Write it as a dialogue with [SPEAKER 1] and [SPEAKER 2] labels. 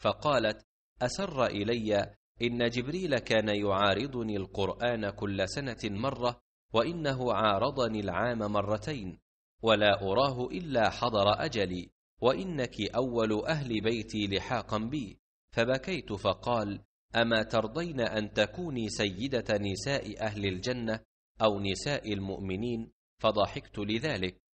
[SPEAKER 1] فقالت أسر إلي إن جبريل كان يعارضني القرآن كل سنة مرة وإنه عارضني العام مرتين ولا أراه إلا حضر أجلي وإنك أول أهل بيتي لحاقا بي فبكيت فقال أما ترضين أن تكوني سيدة نساء أهل الجنة أو نساء المؤمنين فضحكت لذلك